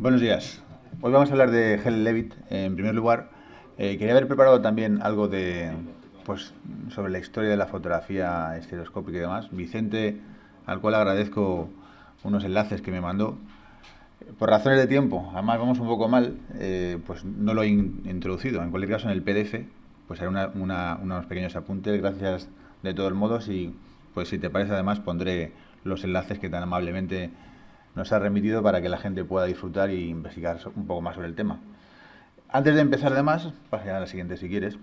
Buenos días. Hoy vamos a hablar de Helen Levitt. En primer lugar, eh, quería haber preparado también algo de, pues, sobre la historia de la fotografía estereoscópica y demás. Vicente, al cual agradezco unos enlaces que me mandó. Por razones de tiempo, además vamos un poco mal, eh, pues no lo he introducido. En cualquier caso, en el PDF, pues haré unos pequeños apuntes. Gracias de todos modos y, pues si te parece, además pondré los enlaces que tan amablemente nos ha remitido para que la gente pueda disfrutar ...y investigar un poco más sobre el tema. Antes de empezar, además, ...pase a la siguiente si quieres.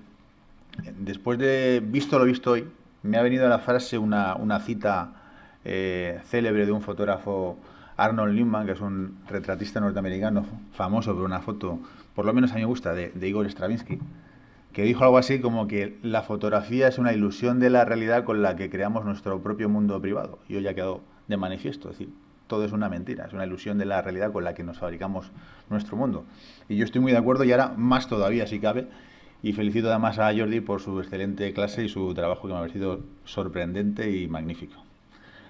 Después de visto lo visto hoy, me ha venido a la frase una, cita eh, célebre de un fotógrafo, Arnold Newman, que es un retratista norteamericano famoso por una foto, por lo menos a mí me gusta, de, de Igor Stravinsky, que dijo algo así como que la fotografía es una ilusión de la realidad con la que creamos nuestro propio mundo privado. Y hoy ha quedado de manifiesto. Es decir, todo es una mentira, es una ilusión de la realidad con la que nos fabricamos nuestro mundo. Y yo estoy muy de acuerdo y ahora más todavía si cabe. Y felicito además a Jordi por su excelente clase y su trabajo que me ha parecido sorprendente y magnífico.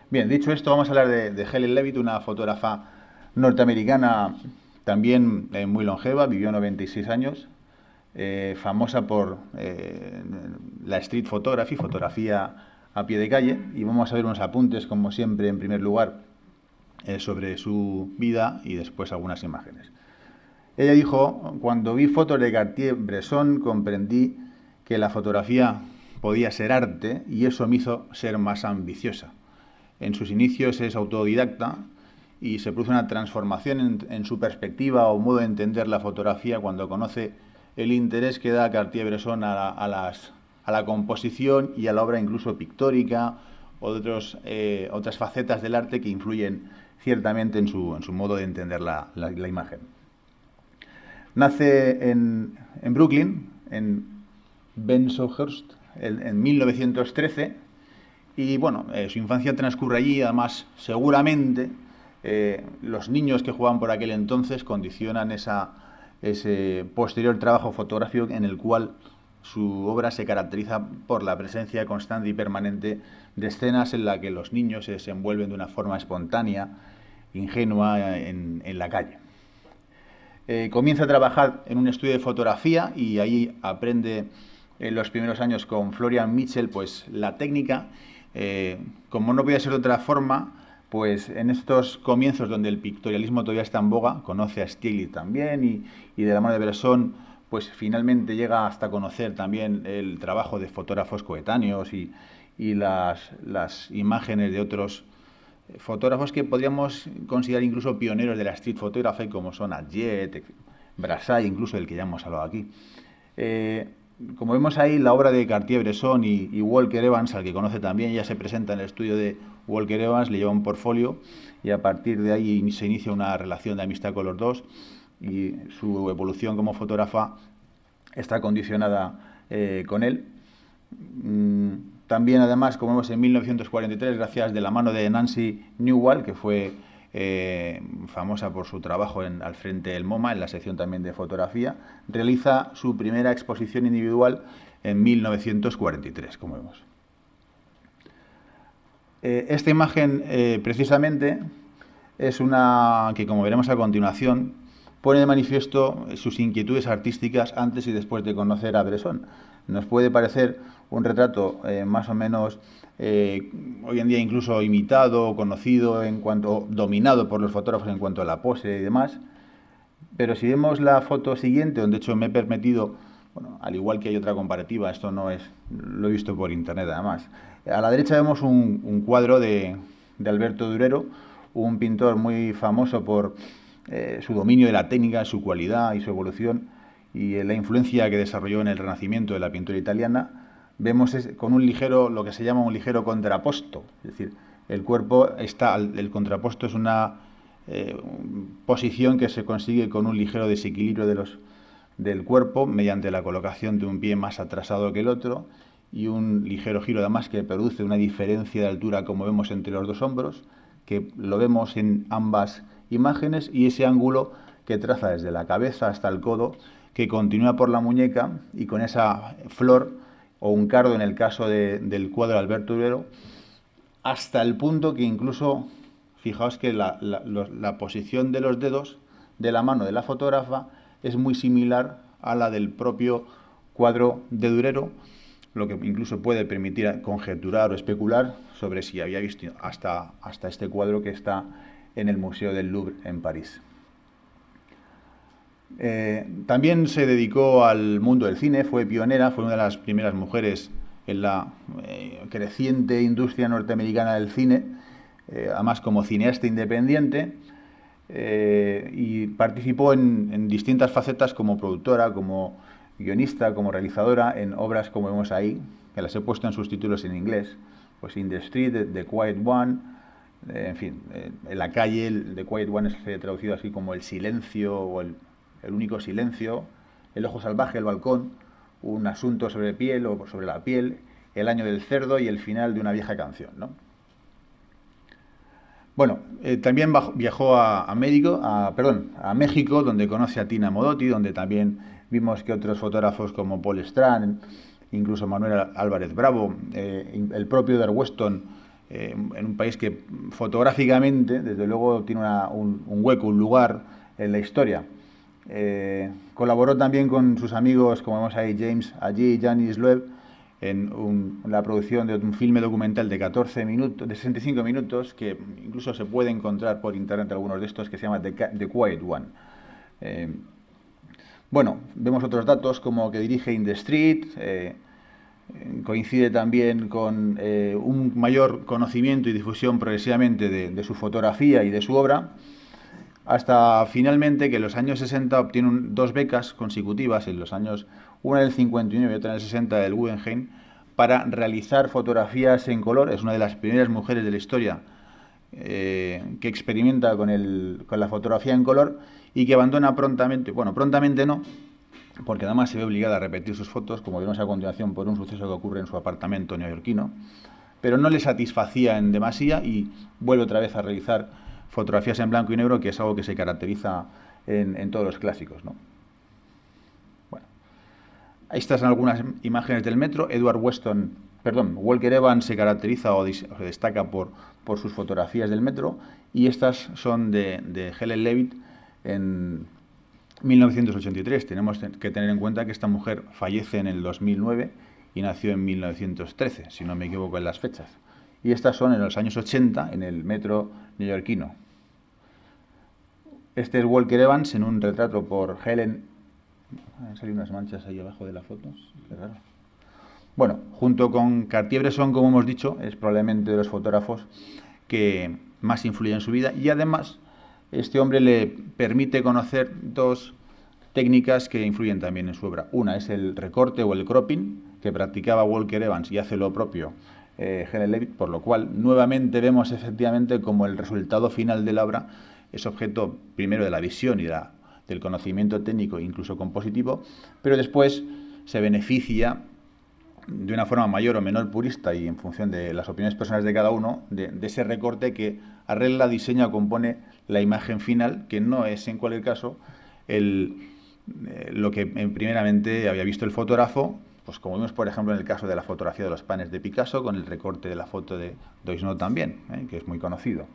Bien, dicho esto, vamos a hablar de, Helen Levitt, una fotógrafa norteamericana también eh, muy longeva, vivió 96 años, eh, famosa por eh, la street photography, fotografía a pie de calle. Y vamos a ver unos apuntes, como siempre, en primer lugar, eh, sobre su vida y después algunas imágenes. Ella dijo, cuando vi fotos de Cartier-Bresson comprendí que la fotografía podía ser arte y eso me hizo ser más ambiciosa. En sus inicios es autodidacta y se produce una transformación en, su perspectiva o modo de entender la fotografía cuando conoce el interés que da Cartier-Bresson a, la, composición y a la obra incluso pictórica o de eh, otras facetas del arte que influyen ciertamente en su, modo de entender la, imagen. Nace en, Brooklyn, en Bensonhurst, en, en 1913, y bueno, eh, su infancia transcurre allí, además seguramente eh, los niños que jugaban por aquel entonces condicionan esa, ese posterior trabajo fotográfico en el cual su obra se caracteriza por la presencia constante y permanente de escenas en las que los niños se desenvuelven de una forma espontánea, ingenua, en, la calle. Eh, comienza a trabajar en un estudio de fotografía y ahí aprende en los primeros años con Florian Mitchell pues, la técnica. Eh, como no podía ser de otra forma, pues en estos comienzos donde el pictorialismo todavía está en boga, conoce a Stiglitz también y, de la mano de Bresson pues finalmente llega hasta conocer también el trabajo de fotógrafos coetáneos y, las, imágenes de otros eh, fotógrafos que podríamos considerar incluso pioneros de la street photography, como son Adjet, Brassai, incluso del que ya hemos hablado aquí. Eh, como vemos ahí, la obra de Cartier-Bresson y, y, Walker Evans, al que conoce también, ya se presenta en el estudio de Walker Evans, le lleva un portfolio y a partir de ahí se inicia una relación de amistad con los dos y su evolución como fotógrafa está condicionada eh, con él. Mm, también, además, como vemos en 1943, gracias de la mano de Nancy Newell, que fue eh, famosa por su trabajo en, al frente del MoMA, en la sección también de fotografía, realiza su primera exposición individual en 1943, como vemos. Eh, esta imagen, precisamente, es una que, como veremos a continuación, pone de manifiesto sus inquietudes artísticas antes y después de conocer a Bresson. Nos puede parecer un retrato eh, más o menos eh, hoy en día incluso imitado, conocido en cuanto dominado por los fotógrafos en cuanto a la pose y demás, pero si vemos la foto siguiente, donde de hecho me he permitido, bueno, al igual que hay otra comparativa, esto no es, lo he visto por internet además. A la derecha vemos un, cuadro de Alberto Durero, un pintor muy famoso por eh, su dominio de la técnica, su cualidad y su evolución y eh, la influencia que desarrolló en el Renacimiento de la pintura italiana, vemos con un ligero, lo que se llama un ligero contraposto. Es decir, el cuerpo está, el contraposto es una eh, posición que se consigue con un ligero desequilibrio de los, del cuerpo mediante la colocación de un pie más atrasado que el otro y un ligero giro además que produce una diferencia de altura como vemos entre los dos hombros, que lo vemos en ambas imágenes y ese ángulo que traza desde la cabeza hasta el codo, que continúa por la muñeca y con esa flor o un cardo en el caso del cuadro de Alberto Durero, hasta el punto que incluso, fijaos que la, posición de los dedos de la mano de la fotógrafa es muy similar a la del propio cuadro de Durero, lo que incluso puede permitir conjeturar o especular sobre si había visto hasta, hasta este cuadro que está en el Museo del Louvre en París. Eh, también se dedicó al mundo del cine, fue pionera, fue una de las primeras mujeres en la eh, creciente industria norteamericana del cine, eh, además como cineasta independiente, y participó en, distintas facetas como productora, como guionista, como realizadora, en obras como vemos ahí, que las he puesto en sus títulos en inglés, pues In the Street, The Quiet One, eh, en fin, eh, en la calle, el, The Quiet One es traducido así como el silencio o el, único silencio, el ojo salvaje, el balcón, un asunto sobre piel o sobre la piel, el año del cerdo y el final de una vieja canción. ¿no? Bueno, eh, también viajó a, México, a, perdón, a México, donde conoce a Tina Modotti, donde también vimos que otros fotógrafos como Paul Strand, incluso Manuel Álvarez Bravo, el propio Dar Weston, eh, en un país que fotográficamente, desde luego, tiene un, hueco, un lugar en la historia. Eh, colaboró también con sus amigos, como vemos ahí, James allí y Janis Loeb, en la producción de un filme documental de 14 minutos, de 65 minutos, que incluso se puede encontrar por internet algunos de estos, que se llama The, Quiet One. Eh, bueno, vemos otros datos como que dirige In the Street, eh, coincide también con eh, un mayor conocimiento y difusión progresivamente de, su fotografía y de su obra, hasta finalmente que en los años 60 obtiene dos becas consecutivas, en los años una del 59 y otra el 60 del Guggenheim, para realizar fotografías en color. Es una de las primeras mujeres de la historia eh, que experimenta con la fotografía en color y que abandona prontamente, bueno, prontamente no, porque además se ve obligada a repetir sus fotos, como vemos a continuación, por un suceso que ocurre en su apartamento neoyorquino, pero no le satisfacía en demasía y vuelve otra vez a realizar fotografías en blanco y negro, que es algo que se caracteriza en, todos los clásicos. ¿no? Bueno, ahí algunas imágenes del metro. Edward Weston, perdón, Walker Evans se caracteriza o, se destaca por, por, sus fotografías del metro y estas son de, de Helen Levitt en 1983. Tenemos que tener en cuenta que esta mujer fallece en el 2009 y nació en 1913, si no me equivoco en las fechas. Y estas son en los años 80 en el metro neoyorquino. Este es Walker Evans en un retrato por Helen. Han salido unas manchas ahí abajo de la fotos. Bueno, junto con Cartier-Bresson, como hemos dicho, es probablemente de los fotógrafos que más influyen en su vida y además este hombre le permite conocer dos técnicas que influyen también en su obra. Una es el recorte o el cropping, que practicaba Walker Evans y hace lo propio eh, Henry por lo cual nuevamente vemos efectivamente como el resultado final de la obra es objeto primero de la visión y la, del conocimiento técnico, incluso compositivo, pero después se beneficia de una forma mayor o menor purista y en función de las opiniones personales de cada uno, de, ese recorte que arregla, diseña o compone la imagen final, que no es en cualquier caso el, eh, lo que en, primeramente había visto el fotógrafo, pues como vimos por ejemplo en el caso de la fotografía de los panes de Picasso, con el recorte de la foto de Doisneau también, eh, que es muy conocido.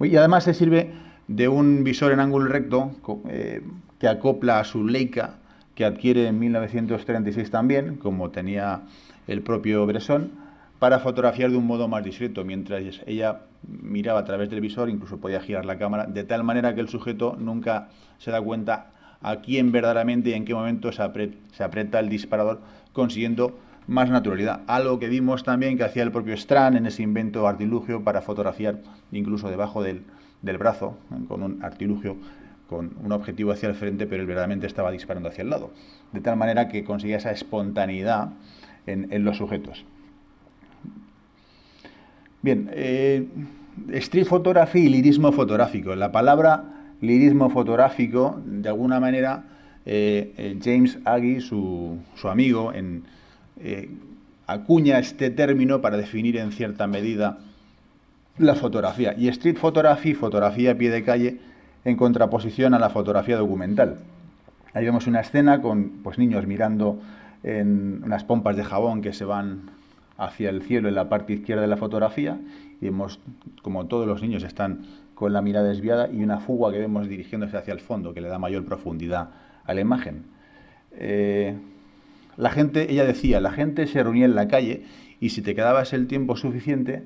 Y además se sirve de un visor en ángulo recto eh, que acopla a su Leica que adquiere en 1936 también, como tenía el propio Bresson, para fotografiar de un modo más discreto, mientras ella miraba a través del visor, incluso podía girar la cámara, de tal manera que el sujeto nunca se da cuenta a quién verdaderamente y en qué momento se, aprieta el disparador, consiguiendo más naturalidad. Algo que vimos también que hacía el propio Strand en ese invento artilugio para fotografiar incluso debajo del, del brazo, con un artilugio con un objetivo hacia el frente, pero él verdaderamente estaba disparando hacia el lado. De tal manera que conseguía esa espontaneidad en, los sujetos. Bien, eh, street photography y lirismo fotográfico. La palabra lirismo fotográfico, de alguna manera, eh, eh, James Aggie, su, amigo, en, acuña este término para definir en cierta medida la fotografía. Y street photography, fotografía a pie de calle, en contraposición a la fotografía documental. Ahí vemos una escena con pues, niños mirando en unas pompas de jabón que se van hacia el cielo en la parte izquierda de la fotografía y vemos como todos los niños están con la mirada desviada y una fuga que vemos dirigiéndose hacia el fondo que le da mayor profundidad a la imagen. Eh, la gente, ella decía, la gente se reunía en la calle y si te quedabas el tiempo suficiente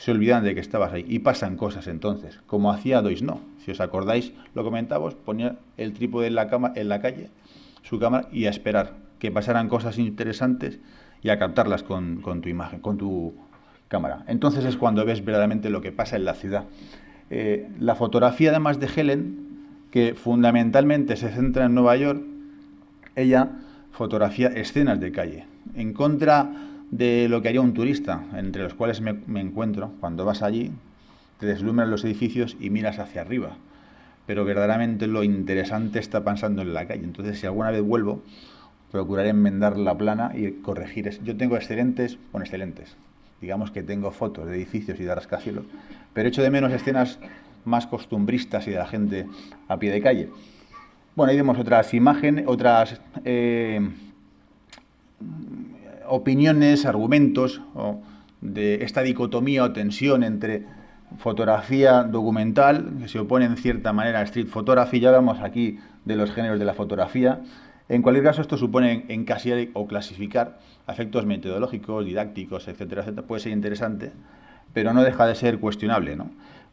se olvidan de que estabas ahí y pasan cosas entonces, como hacía Dois No. Si os acordáis, lo comentábamos ponía el trípode en la, cama, en la calle, su cámara, y a esperar que pasaran cosas interesantes y a captarlas con, tu imagen, con tu cámara. Entonces es cuando ves verdaderamente lo que pasa en la ciudad. Eh, la fotografía además de Helen, que fundamentalmente se centra en Nueva York, ella fotografía escenas de calle. En contra de lo que haría un turista, entre los cuales me, encuentro. Cuando vas allí, te deslumbran los edificios y miras hacia arriba. Pero verdaderamente lo interesante está pasando en la calle. Entonces, si alguna vez vuelvo, procuraré enmendar la plana y corregir. Yo tengo excelentes, bueno, excelentes. Digamos que tengo fotos de edificios y de rascacielos, pero echo de menos escenas más costumbristas y de la gente a pie de calle. Bueno, ahí vemos otras imágenes, otras eh, opiniones, argumentos de esta dicotomía o tensión entre fotografía documental, que se opone en cierta manera a street photography, ya hablamos aquí de los géneros de la fotografía. En cualquier caso, esto supone encasillar o clasificar efectos metodológicos, didácticos, etcétera, Puede ser interesante, pero no deja de ser cuestionable.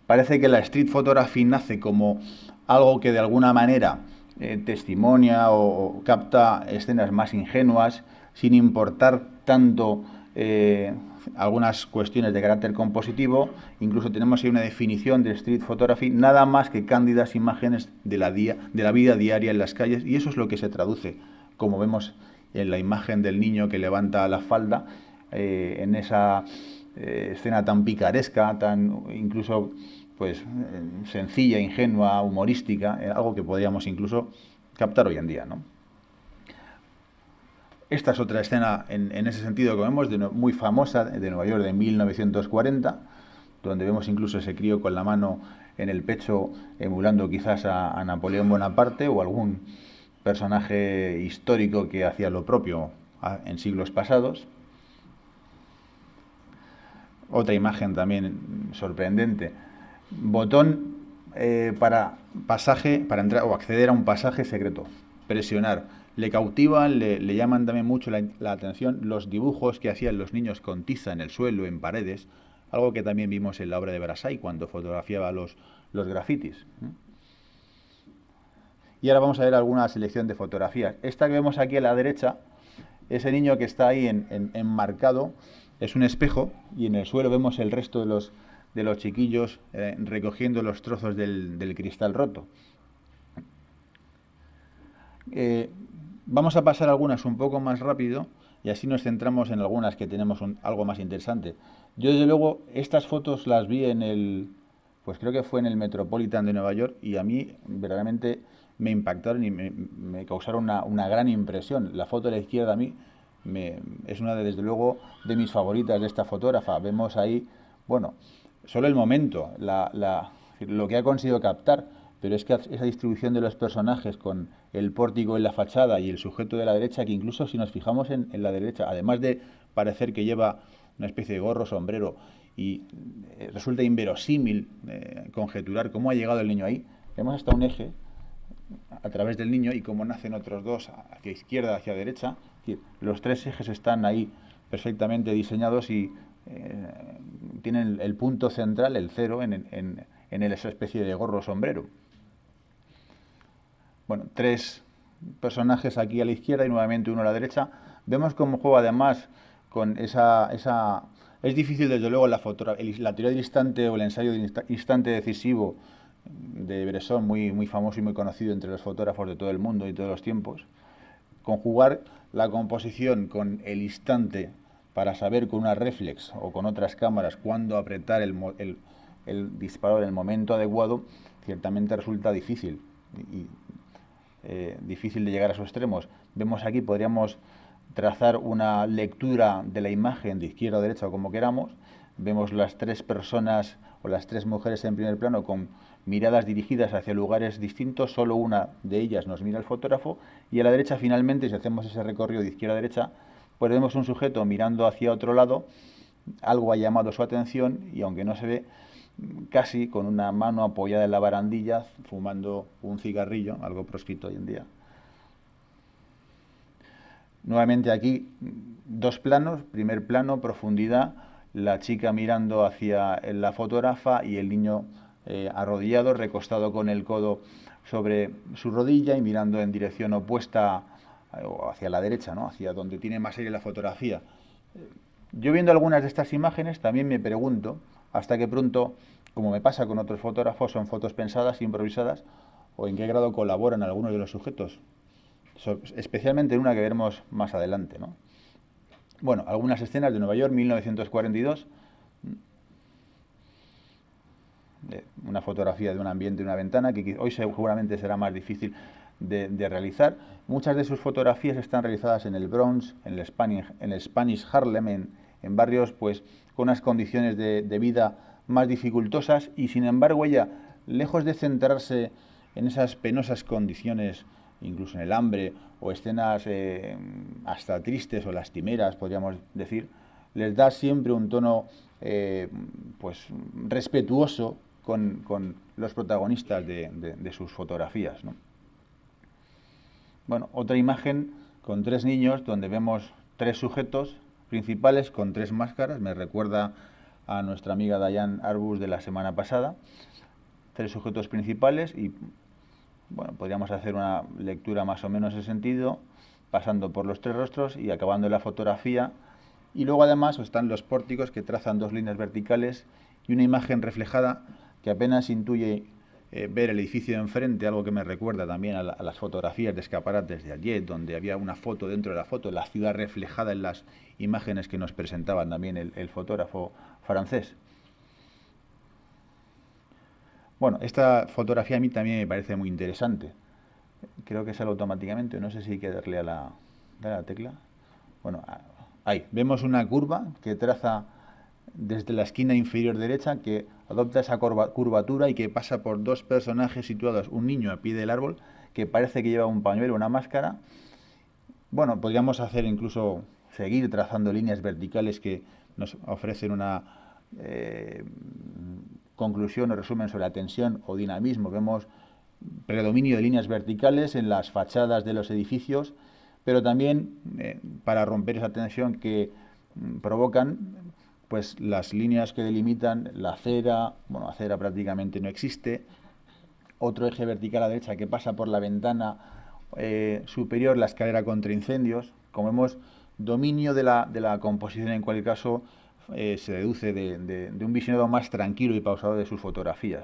Parece que la street photography nace como algo que de alguna manera eh, testimonia o capta escenas más ingenuas, sin importar tanto eh, algunas cuestiones de carácter compositivo. Incluso tenemos ahí una definición de street photography, nada más que cándidas imágenes de la, día, de la vida diaria en las calles, y eso es lo que se traduce, como vemos en la imagen del niño que levanta la falda, eh, en esa eh, escena tan picaresca, tan incluso pues sencilla, ingenua, humorística, algo que podríamos incluso captar hoy en día, ¿no? Esta es otra escena en, ese sentido que vemos, muy famosa, de Nueva York de 1940, donde vemos incluso ese crío con la mano en el pecho, emulando quizás a, Napoleón Bonaparte o algún personaje histórico que hacía lo propio en siglos pasados. Otra imagen también sorprendente. Botón eh, para pasaje, para entrar o acceder a un pasaje secreto. Presionar le cautivan, le, llaman también mucho la, atención los dibujos que hacían los niños con tiza en el suelo, en paredes, algo que también vimos en la obra de Brassai, cuando fotografiaba los, los grafitis. Y ahora vamos a ver alguna selección de fotografías. Esta que vemos aquí a la derecha, ese niño que está ahí en, enmarcado, es un espejo y en el suelo vemos el resto de los, de los chiquillos eh, recogiendo los trozos del, cristal roto. Eh, Vamos a pasar algunas un poco más rápido y así nos centramos en algunas que tenemos algo más interesante. Yo desde luego estas fotos las vi en el, pues creo que fue en el Metropolitan de Nueva York y a mí verdaderamente me impactaron y me, causaron una, gran impresión. La foto de la izquierda a mí me, es una de, desde luego de mis favoritas de esta fotógrafa. Vemos ahí, bueno, solo el momento, la, lo que ha conseguido captar pero es que esa distribución de los personajes con el pórtico en la fachada y el sujeto de la derecha, que incluso si nos fijamos en, la derecha, además de parecer que lleva una especie de gorro, sombrero, y eh, resulta inverosímil eh, conjeturar cómo ha llegado el niño ahí, vemos hasta un eje a través del niño y cómo nacen otros dos hacia izquierda, hacia derecha. los tres ejes están ahí perfectamente diseñados y eh, tienen el punto central, el cero, en esa especie de gorro sombrero bueno, tres personajes aquí a la izquierda y nuevamente uno a la derecha. Vemos cómo juega además con esa... esa... Es difícil desde luego la, foto, la teoría del instante o el ensayo del instante decisivo de Bresson, muy, muy famoso y muy conocido entre los fotógrafos de todo el mundo y todos los tiempos, conjugar la composición con el instante para saber con una reflex o con otras cámaras cuándo apretar el, el, disparo en el momento adecuado, ciertamente resulta difícil. Eh, difícil de llegar a sus extremos. Vemos aquí, podríamos trazar una lectura de la imagen de izquierda a derecha o como queramos. Vemos las tres personas o las tres mujeres en primer plano con miradas dirigidas hacia lugares distintos, solo una de ellas nos mira el fotógrafo y a la derecha finalmente, si hacemos ese recorrido de izquierda a derecha, pues vemos un sujeto mirando hacia otro lado, algo ha llamado su atención y aunque no se ve, casi con una mano apoyada en la barandilla, fumando un cigarrillo, algo proscrito hoy en día. Nuevamente aquí dos planos, primer plano, profundidad, la chica mirando hacia la fotógrafa y el niño eh, arrodillado, recostado con el codo sobre su rodilla y mirando en dirección opuesta eh, o hacia la derecha, ¿no? hacia donde tiene más aire la fotografía. Yo viendo algunas de estas imágenes también me pregunto, hasta que pronto, como me pasa con otros fotógrafos, son fotos pensadas, improvisadas, o en qué grado colaboran algunos de los sujetos, especialmente en una que veremos más adelante. Bueno, algunas escenas de Nueva York, 1942, una fotografía de un ambiente, una ventana, que hoy seguramente será más difícil de, realizar. Muchas de sus fotografías están realizadas en el Bronx, en el Spanish, Harlem, en, en barrios pues con unas condiciones de, vida más dificultosas y sin embargo ella, lejos de centrarse en esas penosas condiciones, incluso en el hambre o escenas eh, hasta tristes o lastimeras, podríamos decir, les da siempre un tono eh, pues respetuoso con, los protagonistas de, sus fotografías. Bueno, otra imagen con tres niños donde vemos tres sujetos principales con tres máscaras. Me recuerda a nuestra amiga Diane Arbus de la semana pasada. Tres sujetos principales y bueno, podríamos hacer una lectura más o menos en ese sentido, pasando por los tres rostros y acabando la fotografía. Y luego además están los pórticos que trazan dos líneas verticales y una imagen reflejada que apenas intuye eh, ver el edificio de enfrente, algo que me recuerda también a, las fotografías de escaparates de ayer, donde había una foto dentro de la foto, la ciudad reflejada en las imágenes que nos presentaban también el, fotógrafo francés. Bueno, esta fotografía a mí también me parece muy interesante. Creo que sale automáticamente, no sé si hay que darle a la, darle a la tecla. Bueno, ahí, vemos una curva que traza desde la esquina inferior derecha que adopta esa curvatura y que pasa por dos personajes situados, un niño a pie del árbol que parece que lleva un pañuelo, una máscara. Bueno, podríamos hacer incluso seguir trazando líneas verticales que nos ofrecen una eh, conclusión o resumen sobre la tensión o dinamismo. Vemos predominio de líneas verticales en las fachadas de los edificios, pero también eh, para romper esa tensión que mm, provocan pues las líneas que delimitan la acera, bueno, acera prácticamente no existe, otro eje vertical a la derecha que pasa por la ventana eh, superior, la escalera contra incendios, como vemos, dominio de la, composición en cualquier caso eh, se deduce de, un visionado más tranquilo y pausado de sus fotografías.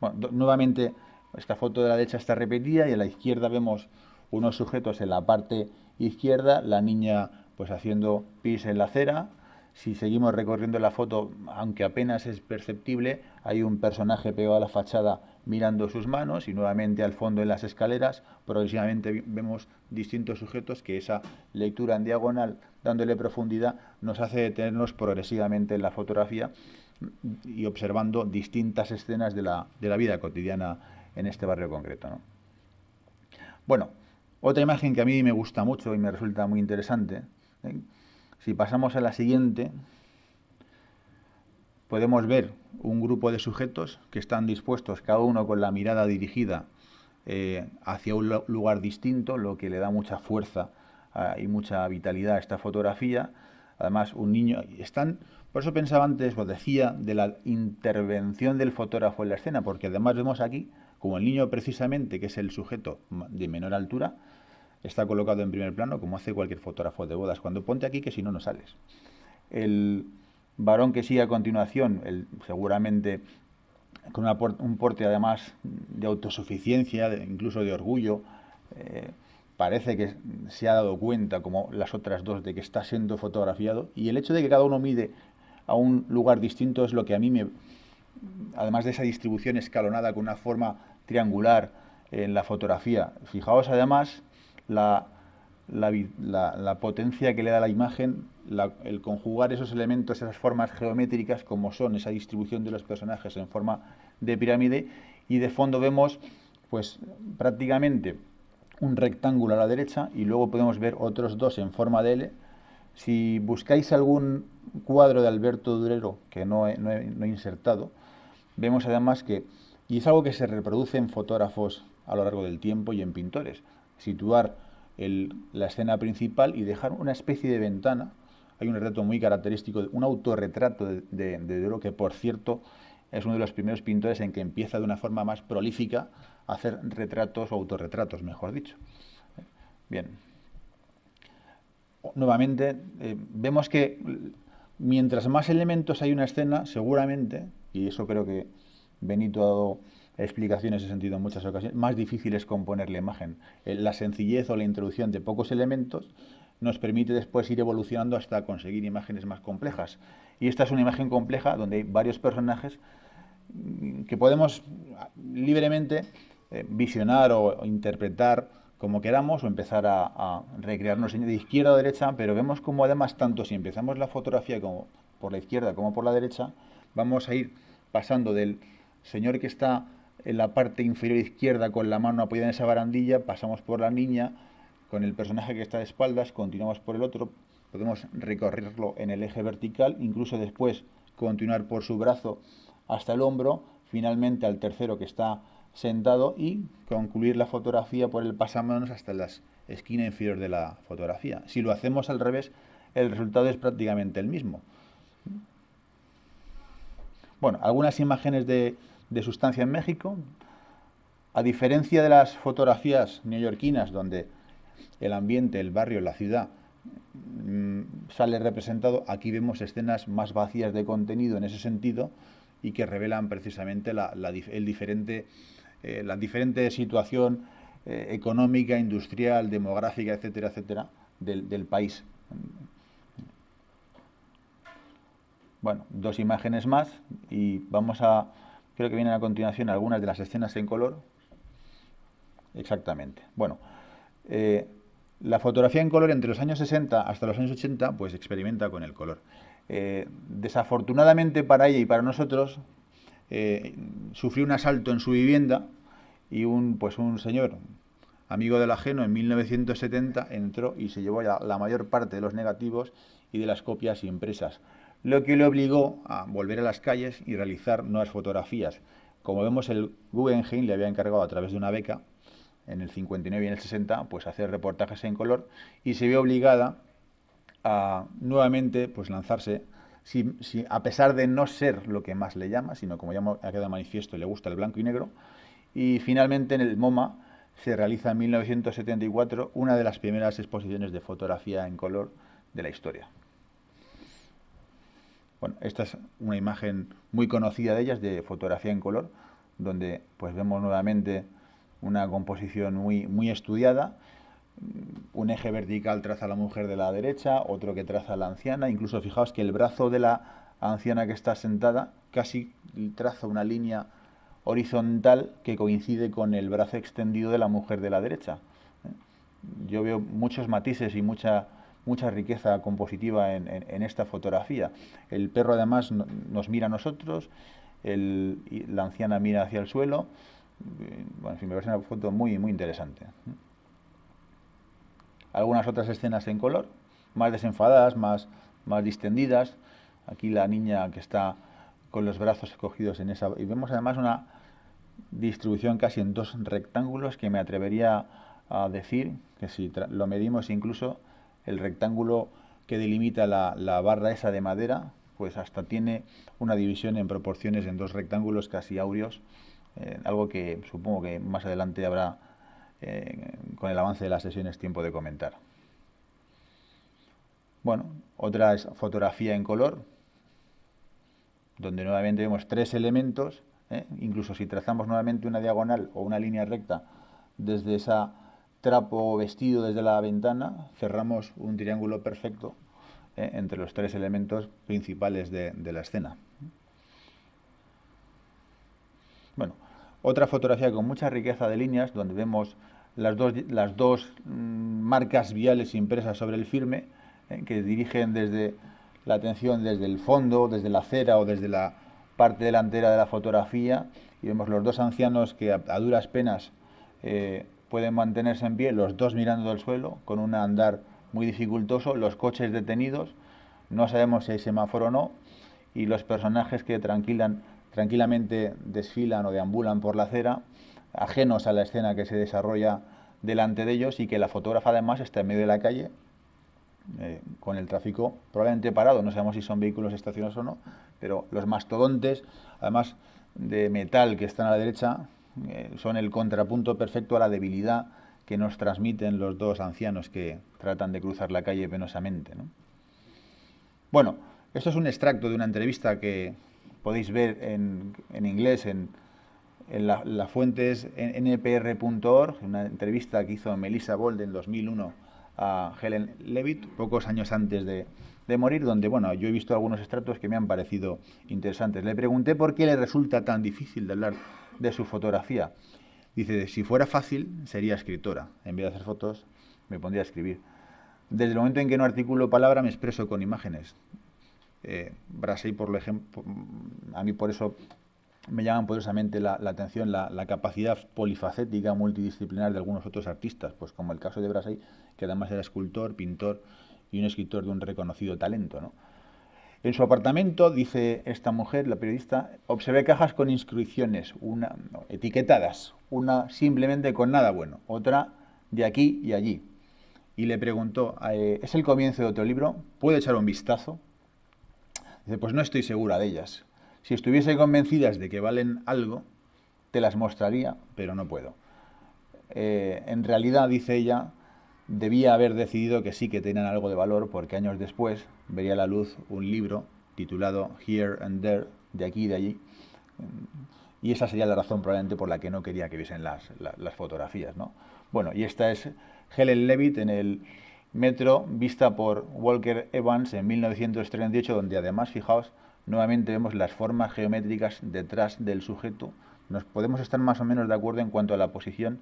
Bueno, nuevamente, esta foto de la derecha está repetida y a la izquierda vemos unos sujetos en la parte izquierda, la niña pues haciendo pis en la acera. Si seguimos recorriendo la foto, aunque apenas es perceptible, hay un personaje pegado a la fachada mirando sus manos y nuevamente al fondo en las escaleras. Progresivamente vemos distintos sujetos que esa lectura en diagonal, dándole profundidad, nos hace detenernos progresivamente en la fotografía y observando distintas escenas de la, vida cotidiana en este barrio concreto. Bueno, otra imagen que a mí me gusta mucho y me resulta muy interesante ¿eh? Si pasamos a la siguiente, podemos ver un grupo de sujetos que están dispuestos, cada uno con la mirada dirigida eh, hacia un lugar distinto, lo que le da mucha fuerza ah, y mucha vitalidad a esta fotografía. Además, un niño... Están, por eso pensaba antes, os decía, de la intervención del fotógrafo en la escena, porque además vemos aquí como el niño precisamente, que es el sujeto de menor altura, está colocado en primer plano, como hace cualquier fotógrafo de bodas. Cuando ponte aquí, que si no, no sales. El varón que sigue a continuación, el, seguramente con un porte además de autosuficiencia, incluso de orgullo, eh, parece que se ha dado cuenta, como las otras dos, de que está siendo fotografiado. Y el hecho de que cada uno mide a un lugar distinto es lo que a mí me, además de esa distribución escalonada con una forma triangular en la fotografía. Fijaos además la, potencia que le da la imagen, el conjugar esos elementos, esas formas geométricas como son esa distribución de los personajes en forma de pirámide y de fondo vemos pues prácticamente un rectángulo a la derecha y luego podemos ver otros dos en forma de L. Si buscáis algún cuadro de Alberto Durero que no no he insertado, vemos además que, y es algo que se reproduce en fotógrafos a lo largo del tiempo y en pintores, situar la escena principal y dejar una especie de ventana. Hay un retrato muy característico, un autorretrato de, de, Duro que, por cierto, es uno de los primeros pintores en que empieza de una forma más prolífica a hacer retratos o autorretratos, mejor dicho. Bien. Nuevamente, eh, vemos que mientras más elementos hay una escena, seguramente, y eso creo que Benito ha dado explicaciones he sentido en muchas ocasiones, más difícil es componer la imagen. Eh, la sencillez o la introducción de pocos elementos nos permite después ir evolucionando hasta conseguir imágenes más complejas. Y esta es una imagen compleja donde hay varios personajes mm, que podemos ah, libremente eh, visionar o interpretar como queramos o empezar a, a recrearnos de izquierda a derecha, pero vemos como además tanto si empezamos la fotografía como por la izquierda como por la derecha, vamos a ir pasando del señor que está en la parte inferior izquierda con la mano apoyada en esa barandilla, pasamos por la niña con el personaje que está de espaldas, continuamos por el otro, podemos recorrerlo en el eje vertical, incluso después continuar por su brazo hasta el hombro, finalmente al tercero que está sentado y concluir la fotografía por el pasamanos hasta la esquina inferior de la fotografía. Si lo hacemos al revés, el resultado es prácticamente el mismo. Bueno, algunas imágenes de, de sustancia en México. A diferencia de las fotografías neoyorquinas, donde el ambiente, el barrio, la ciudad mm, sale representado, aquí vemos escenas más vacías de contenido en ese sentido y que revelan precisamente la, el diferente, eh, situación eh, económica, industrial, demográfica, etcétera, etcétera, del, del país. Bueno, dos imágenes más y vamos a Creo que vienen a continuación algunas de las escenas en color. Exactamente. Bueno, eh, la fotografía en color entre los años 60 hasta los años 80 pues experimenta con el color. Eh, desafortunadamente para ella y para nosotros eh, sufrió un asalto en su vivienda y un, pues un señor amigo del ajeno en 1970 entró y se llevó la mayor parte de los negativos y de las copias impresas lo que le obligó a volver a las calles y realizar nuevas fotografías. Como vemos, el Guggenheim le había encargado a través de una beca en el 59 y en el 60, pues hacer reportajes en color y se vio obligada a nuevamente pues lanzarse, a pesar de no ser lo que más le llama, sino como ya ha quedado manifiesto, le gusta el blanco y negro. Y finalmente en el MoMA se realiza en 1974 una de las primeras exposiciones de fotografía en color de la historia. Bueno, esta es una imagen muy conocida de ellas, de fotografía en color, donde pues vemos nuevamente una composición muy, muy estudiada. Mm, un eje vertical traza a la mujer de la derecha, otro que traza a la anciana. Incluso fijaos que el brazo de la anciana que está sentada casi traza una línea horizontal que coincide con el brazo extendido de la mujer de la derecha. ¿Eh? Yo veo muchos matices y mucha mucha riqueza compositiva en, esta fotografía. El perro además nos mira a nosotros, la anciana mira hacia el suelo. Mm, bueno, en fin, me parece una foto muy, muy interesante. Algunas otras escenas en color, más desenfadadas, más, más distendidas. Aquí la niña que está con los brazos escogidos en esa... Y vemos además una distribución casi en dos rectángulos que me atrevería a decir que si lo medimos incluso el rectángulo que delimita la, barra esa de madera, pues hasta tiene una división en proporciones en dos rectángulos casi áureos, eh, algo que supongo que más adelante habrá, eh, con el avance de las sesiones, tiempo de comentar. Bueno, otra es fotografía en color, donde nuevamente vemos tres elementos, ¿eh? incluso si trazamos nuevamente una diagonal o una línea recta desde esa trapo vestido desde la ventana, cerramos un triángulo perfecto eh, entre los tres elementos principales de, la escena. Bueno, otra fotografía con mucha riqueza de líneas, donde vemos las dos, las dos mm, marcas viales impresas sobre el firme, eh, que dirigen desde la atención desde el fondo, desde la acera o desde la parte delantera de la fotografía, y vemos los dos ancianos que a, duras penas eh, pueden mantenerse en pie los dos mirando al suelo, con un andar muy dificultoso, los coches detenidos, no sabemos si hay semáforo o no, y los personajes que tranquilan, tranquilamente desfilan o deambulan por la acera, ajenos a la escena que se desarrolla delante de ellos y que la fotógrafa además está en medio de la calle, eh, con el tráfico probablemente parado, no sabemos si son vehículos estacionados o no, pero los mastodontes, además de metal que están a la derecha, eh, son el contrapunto perfecto a la debilidad que nos transmiten los dos ancianos que tratan de cruzar la calle penosamente. Bueno, esto es un extracto de una entrevista que podéis ver en, inglés en, las fuentes en fuente npr.org, una entrevista que hizo Melissa Bold en 2001 a Helen Levitt, pocos años antes de, de morir, donde bueno, yo he visto algunos extractos que me han parecido interesantes. Le pregunté por qué le resulta tan difícil de hablar de su fotografía. Dice, si fuera fácil, sería escritora. En vez de hacer fotos, me pondría a escribir. Desde el momento en que no articulo palabra, me expreso con imágenes. Eh, por ejemplo, a mí por eso me llaman poderosamente la, atención la, capacidad polifacética, multidisciplinar de algunos otros artistas, pues como el caso de brasey que además era escultor, pintor y un escritor de un reconocido talento. ¿no? En su apartamento, dice esta mujer, la periodista, observé cajas con inscripciones, una, etiquetadas, una simplemente con nada bueno, otra de aquí y allí. Y le preguntó, eh, ¿es el comienzo de otro libro? ¿Puedo echar un vistazo? Dice, pues no estoy segura de ellas. Si estuviese convencidas de que valen algo, te las mostraría, pero no puedo. Eh, en realidad, dice ella, debía haber decidido que sí que tenían algo de valor porque años después vería la luz un libro titulado Here and There, de aquí y de allí, y esa sería la razón probablemente por la que no quería que viesen las, fotografías. ¿no? Bueno, y esta es Helen Levitt en el metro vista por Walker Evans en 1938, donde además, fijaos, nuevamente vemos las formas geométricas detrás del sujeto. Nos podemos estar más o menos de acuerdo en cuanto a la posición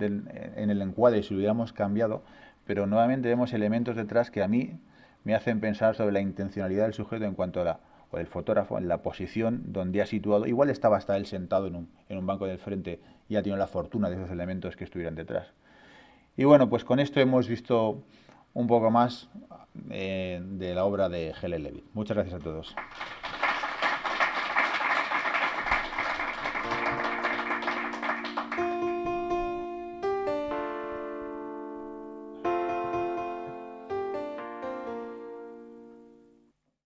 en el encuadre si lo hubiéramos cambiado, pero nuevamente vemos elementos detrás que a mí me hacen pensar sobre la intencionalidad del sujeto en cuanto a la, o del fotógrafo, en la posición donde ha situado. Igual estaba hasta él sentado en un, en un banco del frente y ha tenido la fortuna de esos elementos que estuvieran detrás. Y bueno, pues con esto hemos visto un poco más eh, de la obra de Helen Levy, Muchas gracias a todos.